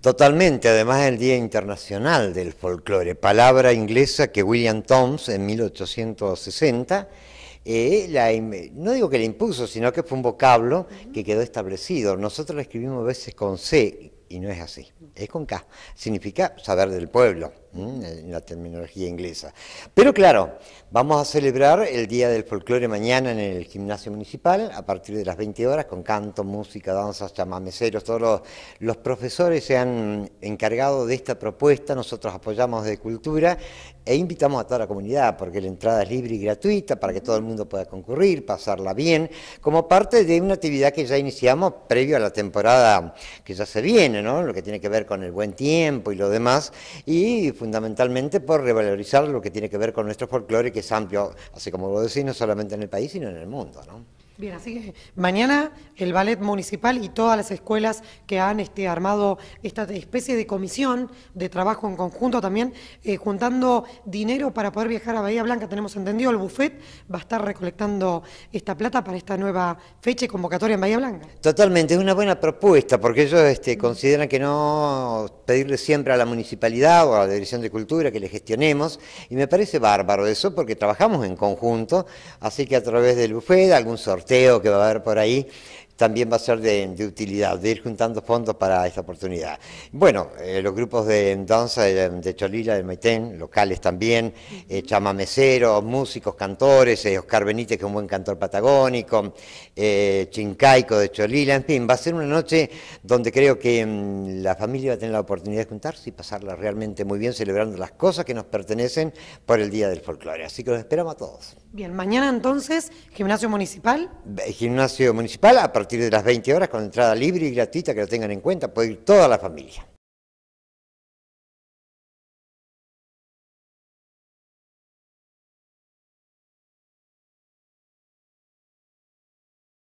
Totalmente, además el Día Internacional del Folclore, palabra inglesa que William Toms en 1860, eh, no digo que la impuso, sino que fue un vocablo que quedó establecido. Nosotros la escribimos a veces con C, y no es así. Es con K. Significa saber del pueblo, en la terminología inglesa. Pero claro, vamos a celebrar el Día del Folclore mañana en el gimnasio municipal, a partir de las 20 horas, con canto, música, danzas, chamameceros. Todos los, los profesores se han encargado de esta propuesta. Nosotros apoyamos de cultura e invitamos a toda la comunidad, porque la entrada es libre y gratuita para que todo el mundo pueda concurrir, pasarla bien, como parte de una actividad que ya iniciamos previo a la temporada que ya se viene lo que tiene que ver con el buen tiempo y lo demás, y fundamentalmente por revalorizar lo que tiene que ver con nuestro folclore, que es amplio, así como lo decís, no solamente en el país, sino en el mundo. Bien, así que mañana el ballet municipal y todas las escuelas que han este, armado esta especie de comisión de trabajo en conjunto también, eh, juntando dinero para poder viajar a Bahía Blanca, tenemos entendido, el bufet va a estar recolectando esta plata para esta nueva fecha y convocatoria en Bahía Blanca. Totalmente, es una buena propuesta, porque ellos este, consideran que no pedirle siempre a la municipalidad o a la Dirección de Cultura que le gestionemos, y me parece bárbaro eso, porque trabajamos en conjunto, así que a través del buffet, algún sorteo, que va a haber por ahí, también va a ser de, utilidad, de ir juntando fondos para esta oportunidad. Bueno, eh, los grupos de danza eh, de, Cholila, de Maitén, locales también, eh, chamameceros, músicos, cantores, eh, Oscar Benítez, que es un buen cantor patagónico, Chincaico de Cholila, en fin, va a ser una noche donde creo que mm, la familia va a tener la oportunidad de juntarse y pasarla realmente muy bien celebrando las cosas que nos pertenecen por el Día del Folclore. Así que los esperamos a todos. Bien, mañana entonces, gimnasio municipal. Gimnasio municipal a partir partir de las 20 horas con entrada libre y gratuita, que lo tengan en cuenta, puede ir toda la familia.